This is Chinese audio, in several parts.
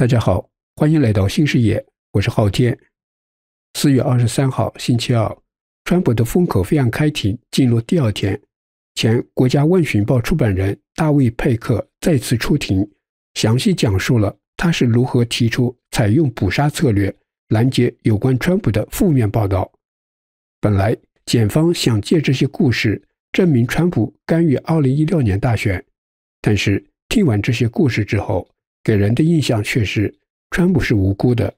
大家好，欢迎来到新视野，我是昊天。四月二十三号星期二，川普的风口飞案开庭进入第二天，前国家问询报出版人大卫佩克再次出庭，详细讲述了他是如何提出采用捕杀策略拦截有关川普的负面报道。本来检方想借这些故事证明川普干预二零一六年大选，但是听完这些故事之后。给人的印象却是，川普是无辜的，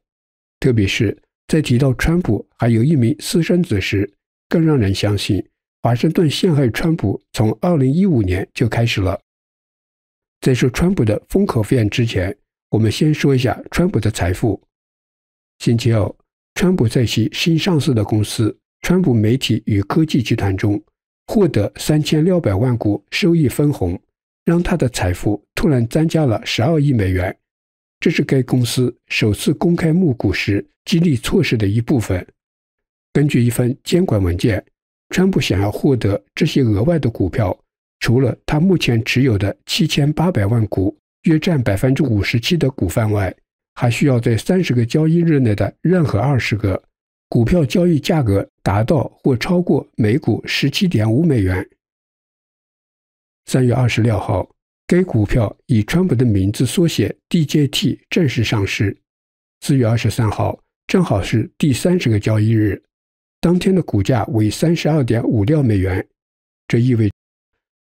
特别是在提到川普还有一名私生子时，更让人相信华盛顿陷害川普从二零一五年就开始了。在说川普的封口案之前，我们先说一下川普的财富。星期二，川普在其新上市的公司川普媒体与科技集团中获得三千六百万股收益分红。让他的财富突然增加了十二亿美元，这是该公司首次公开募股时激励措施的一部分。根据一份监管文件，川普想要获得这些额外的股票，除了他目前持有的七千八百万股（约占百分之五十七的股份）外，还需要在三十个交易日内的任何二十个股票交易价格达到或超过每股十七点五美元。三月二十六号，该股票以川普的名字缩写 d j t 正式上市。四月二十三号，正好是第三十个交易日，当天的股价为三十二点五六美元。这意味着，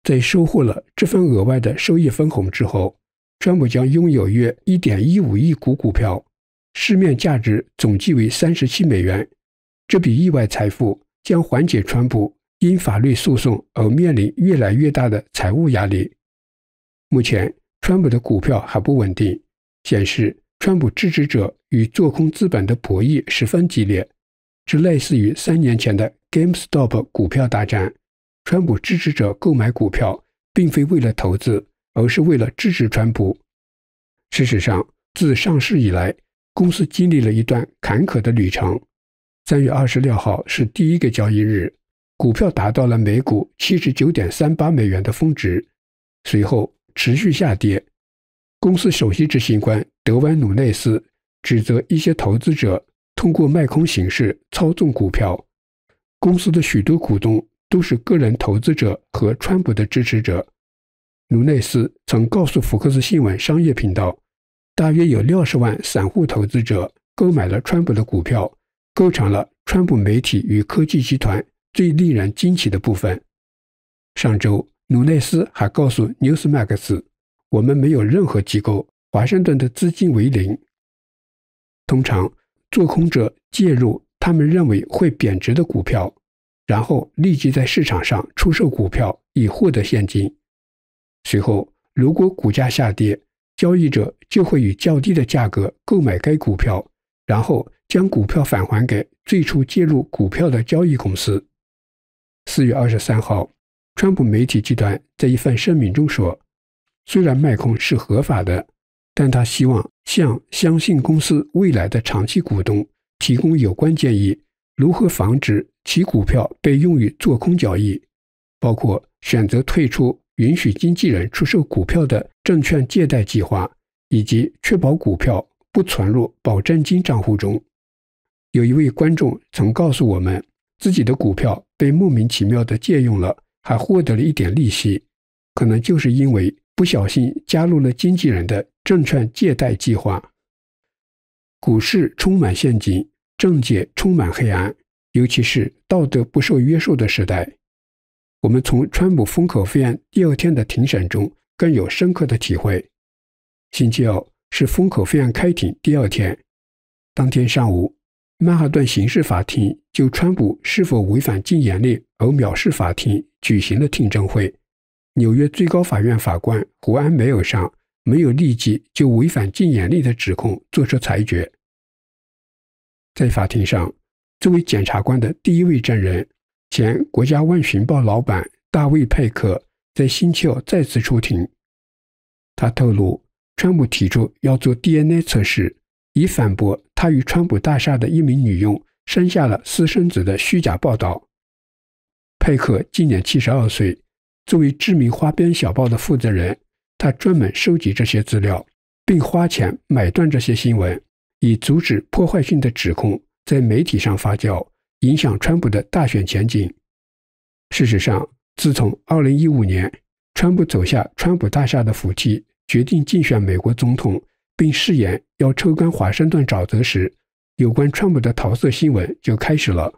在收获了这份额外的收益分红之后，川普将拥有约一点一五亿股股票，市面价值总计为三十七美元。这笔意外财富将缓解川普。因法律诉讼而面临越来越大的财务压力。目前，川普的股票还不稳定，显示川普支持者与做空资本的博弈十分激烈，这类似于三年前的 GameStop 股票大战。川普支持者购买股票并非为了投资，而是为了支持川普。事实上，自上市以来，公司经历了一段坎坷的旅程。三月二十六号是第一个交易日。股票达到了每股七十九点三八美元的峰值，随后持续下跌。公司首席执行官德温努内斯指责一些投资者通过卖空形式操纵股票。公司的许多股东都是个人投资者和川普的支持者。努内斯曾告诉福克斯新闻商业频道，大约有六十万散户投资者购买了川普的股票，构成了川普媒体与科技集团。最令人惊奇的部分，上周努内斯还告诉 Newsmax：“ 我们没有任何机构，华盛顿的资金为零。通常，做空者介入他们认为会贬值的股票，然后立即在市场上出售股票以获得现金。随后，如果股价下跌，交易者就会以较低的价格购买该股票，然后将股票返还给最初介入股票的交易公司。”四月二十三号，川普媒体集团在一份声明中说：“虽然卖空是合法的，但他希望向相信公司未来的长期股东提供有关建议，如何防止其股票被用于做空交易，包括选择退出允许经纪人出售股票的证券借贷计划，以及确保股票不存入保证金账户中。”有一位观众曾告诉我们。自己的股票被莫名其妙的借用了，还获得了一点利息，可能就是因为不小心加入了经纪人的证券借贷计划。股市充满陷阱，政界充满黑暗，尤其是道德不受约束的时代。我们从川普封口费案第二天的庭审中更有深刻的体会。星期二是封口费案开庭第二天，当天上午。曼哈顿刑事法庭就川普是否违反禁言令而藐视法庭举行了听证会。纽约最高法院法官胡安没有上，没有立即就违反禁言令的指控作出裁决。在法庭上，作为检察官的第一位证人，前《国家问询报》老板大卫·派克在星期二再次出庭。他透露，川普提出要做 DNA 测试以反驳。他与川普大厦的一名女佣生下了私生子的虚假报道。佩克今年七十二岁，作为知名花边小报的负责人，他专门收集这些资料，并花钱买断这些新闻，以阻止破坏性的指控在媒体上发酵，影响川普的大选前景。事实上，自从二零一五年川普走下川普大厦的扶梯，决定竞选美国总统。并誓言要抽干华盛顿沼泽时，有关川普的桃色新闻就开始了。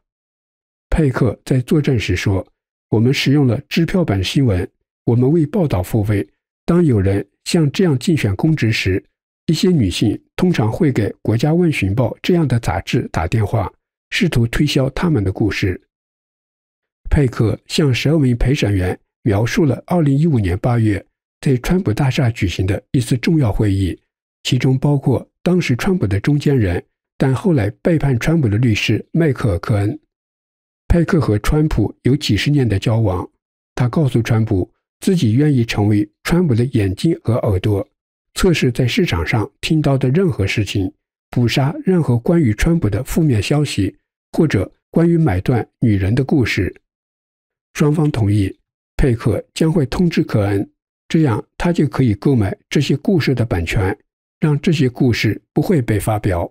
派克在作证时说：“我们使用了支票版新闻，我们为报道付费。当有人像这样竞选公职时，一些女性通常会给《国家问询报》这样的杂志打电话，试图推销他们的故事。”派克向十二名陪审员描述了2015年8月在川普大厦举行的一次重要会议。其中包括当时川普的中间人，但后来背叛川普的律师迈克·尔·科恩。佩克和川普有几十年的交往，他告诉川普自己愿意成为川普的眼睛和耳朵，测试在市场上听到的任何事情，捕杀任何关于川普的负面消息或者关于买断女人的故事。双方同意，佩克将会通知科恩，这样他就可以购买这些故事的版权。让这些故事不会被发表。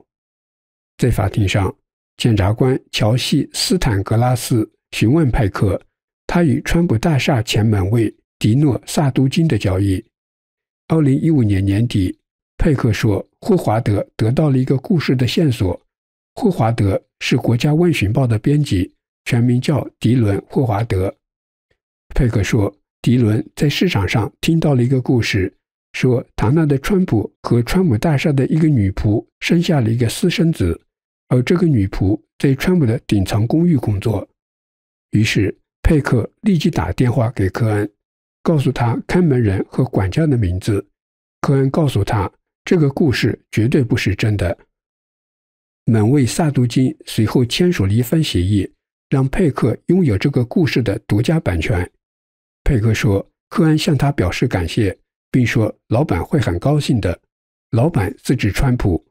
在法庭上，检察官乔西·斯坦格拉斯询问派克，他与川普大厦前门卫迪诺·萨都金的交易。二零一五年年底，派克说霍华德得到了一个故事的线索。霍华德是《国家问询报》的编辑，全名叫迪伦·霍华德。派克说，迪伦在市场上听到了一个故事。说唐纳的川普和川普大厦的一个女仆生下了一个私生子，而这个女仆在川普的顶层公寓工作。于是佩克立即打电话给科恩，告诉他看门人和管家的名字。科恩告诉他这个故事绝对不是真的。门卫萨杜金随后签署了一份协议，让佩克拥有这个故事的独家版权。佩克说，科恩向他表示感谢。并说老板会很高兴的。老板自指川普。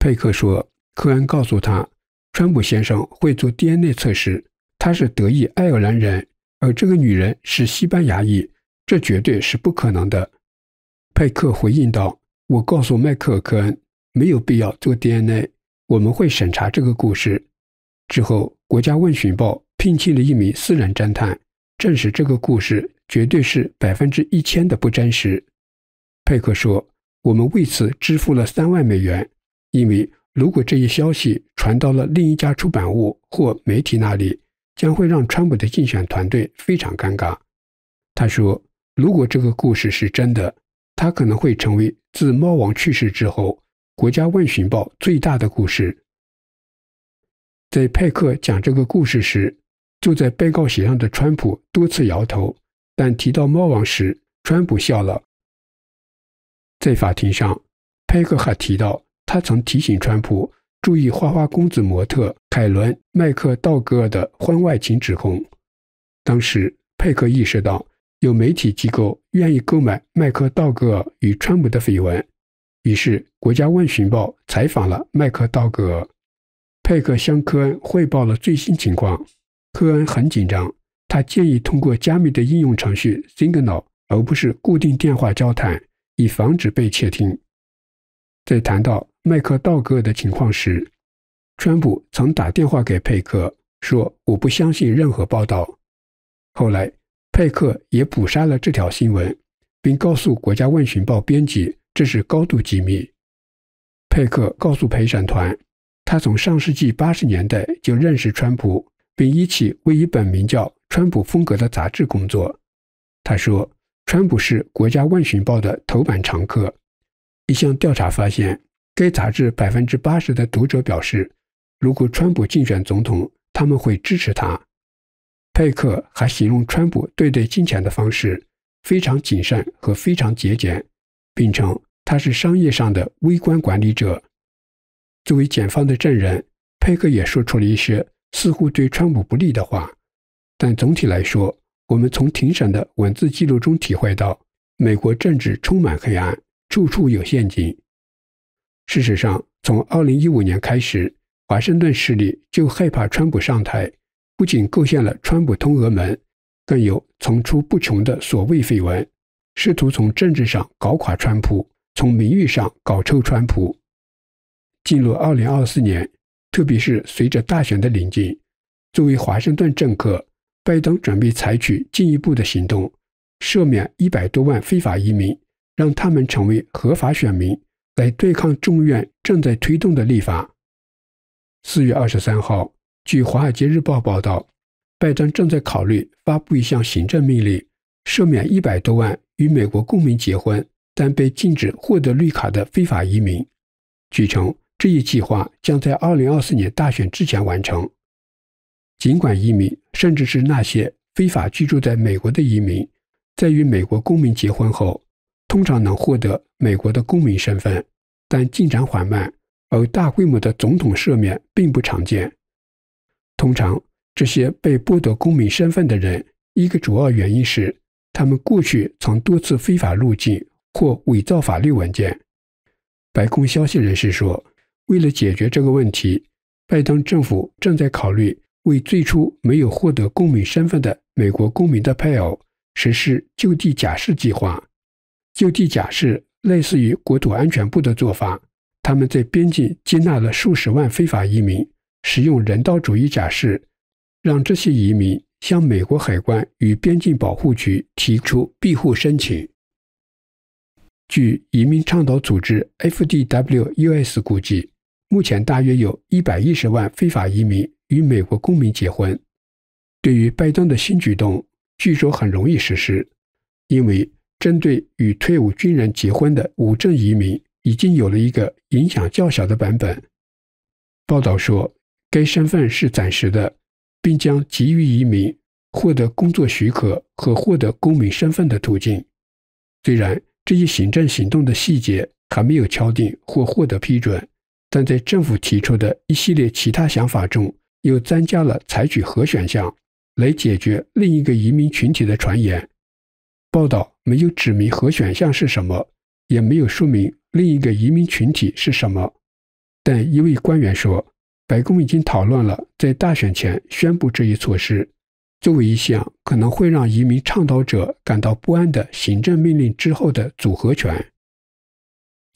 佩克说，科恩告诉他，川普先生会做 DNA 测试。他是德裔爱尔兰人，而这个女人是西班牙裔，这绝对是不可能的。佩克回应道：“我告诉麦克科恩，没有必要做 DNA，我们会审查这个故事。”之后，国家问询报聘请了一名私人侦探。证实这个故事绝对是百分之一千的不真实。派克说：“我们为此支付了三万美元，因为如果这一消息传到了另一家出版物或媒体那里，将会让川普的竞选团队非常尴尬。”他说：“如果这个故事是真的，它可能会成为自猫王去世之后《国家问询报》最大的故事。”在派克讲这个故事时。就在被告席上的川普多次摇头，但提到“猫王”时，川普笑了。在法庭上，佩克还提到，他曾提醒川普注意花花公子模特凯伦·麦克道格的婚外情指控。当时，佩克意识到有媒体机构愿意购买麦克道格与川普的绯闻，于是《国家问询报》采访了麦克道格。佩克向科恩汇报了最新情况。科恩很紧张，他建议通过加密的应用程序 Signal，而不是固定电话交谈，以防止被窃听。在谈到麦克道格的情况时，川普曾打电话给佩克说：“我不相信任何报道。”后来，佩克也捕杀了这条新闻，并告诉《国家问询报》编辑：“这是高度机密。”佩克告诉陪审团：“他从上世纪八十年代就认识川普。”并一起为一本名叫《川普风格》的杂志工作。他说：“川普是《国家万寻报》的头版常客。”一项调查发现，该杂志百分之八十的读者表示，如果川普竞选总统，他们会支持他。佩克还形容川普对待金钱的方式非常谨慎和非常节俭，并称他是商业上的微观管理者。作为检方的证人，佩克也说出了一些。似乎对川普不利的话，但总体来说，我们从庭审的文字记录中体会到，美国政治充满黑暗，处处有陷阱。事实上，从2015年开始，华盛顿势力就害怕川普上台，不仅构陷了川普通俄门，更有层出不穷的所谓绯闻，试图从政治上搞垮川普，从名誉上搞臭川普。进入2024年。特别是随着大选的临近，作为华盛顿政客，拜登准备采取进一步的行动，赦免一百多万非法移民，让他们成为合法选民，来对抗众院正在推动的立法。四月二十三号，据《华尔街日报》报道，拜登正在考虑发布一项行政命令，赦免一百多万与美国公民结婚但被禁止获得绿卡的非法移民。据称。这一计划将在二零二四年大选之前完成。尽管移民，甚至是那些非法居住在美国的移民，在与美国公民结婚后，通常能获得美国的公民身份，但进展缓慢，而大规模的总统赦免并不常见。通常，这些被剥夺公民身份的人，一个主要原因是他们过去曾多次非法入境或伪造法律文件。白宫消息人士说。为了解决这个问题，拜登政府正在考虑为最初没有获得公民身份的美国公民的配偶实施就地假释计划。就地假释类似于国土安全部的做法，他们在边境接纳了数十万非法移民，使用人道主义假释，让这些移民向美国海关与边境保护局提出庇护申请。据移民倡导组织 FDWUS 估计。目前大约有一百一十万非法移民与美国公民结婚。对于拜登的新举动，据说很容易实施，因为针对与退伍军人结婚的无证移民已经有了一个影响较小的版本。报道说，该身份是暂时的，并将给予移民获得工作许可和获得公民身份的途径。虽然这一行政行动的细节还没有敲定或获得批准。但在政府提出的一系列其他想法中，又增加了采取核选项来解决另一个移民群体的传言。报道没有指明核选项是什么，也没有说明另一个移民群体是什么。但一位官员说，白宫已经讨论了在大选前宣布这一措施，作为一项可能会让移民倡导者感到不安的行政命令之后的组合拳。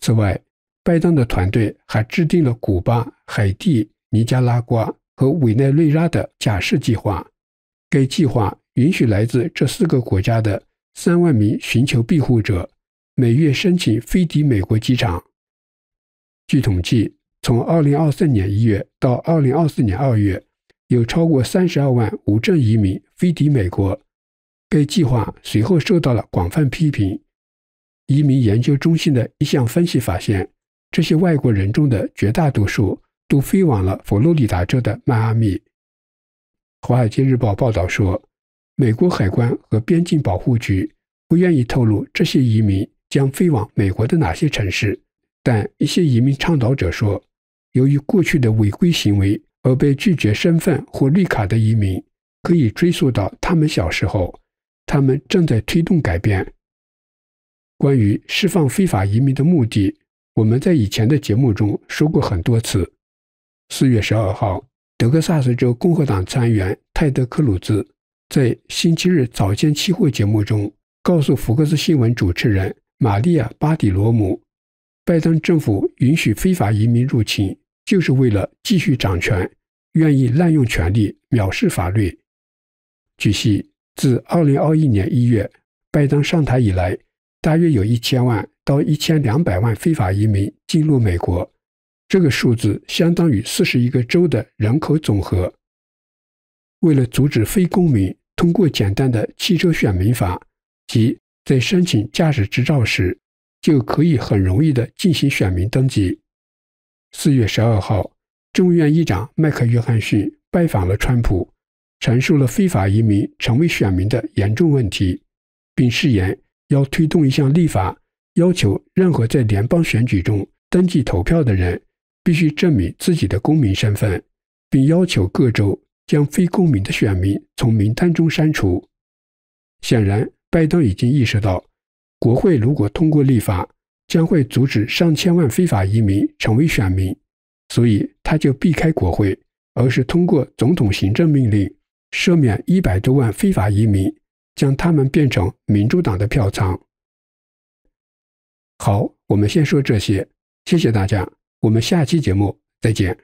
此外。拜登的团队还制定了古巴、海地、尼加拉瓜和委内瑞拉的假释计划。该计划允许来自这四个国家的三万名寻求庇护者每月申请飞抵美国机场。据统计，从2023年1月到2024年2月，有超过32万无证移民飞抵美国。该计划随后受到了广泛批评。移民研究中心的一项分析发现。这些外国人中的绝大多数都飞往了佛罗里达州的迈阿密。《华尔街日报》报道说，美国海关和边境保护局不愿意透露这些移民将飞往美国的哪些城市，但一些移民倡导者说，由于过去的违规行为而被拒绝身份或绿卡的移民，可以追溯到他们小时候，他们正在推动改变关于释放非法移民的目的。我们在以前的节目中说过很多次。四月十二号，德克萨斯州共和党参议员泰德·克鲁兹在星期日早间期货节目中告诉福克斯新闻主持人玛利亚·巴迪罗姆：“拜登政府允许非法移民入侵，就是为了继续掌权，愿意滥用权力、藐视法律。”据悉，自二零二一年一月拜登上台以来，大约有一千万。到一千两百万非法移民进入美国，这个数字相当于四十一个州的人口总和。为了阻止非公民通过简单的汽车选民法，即在申请驾驶执照时就可以很容易的进行选民登记。四月十二号，众议院议长麦克约翰逊拜访了川普，阐述了非法移民成为选民的严重问题，并誓言要推动一项立法。要求任何在联邦选举中登记投票的人必须证明自己的公民身份，并要求各州将非公民的选民从名单中删除。显然，拜登已经意识到，国会如果通过立法，将会阻止上千万非法移民成为选民，所以他就避开国会，而是通过总统行政命令赦免一百多万非法移民，将他们变成民主党的票仓。好，我们先说这些，谢谢大家，我们下期节目再见。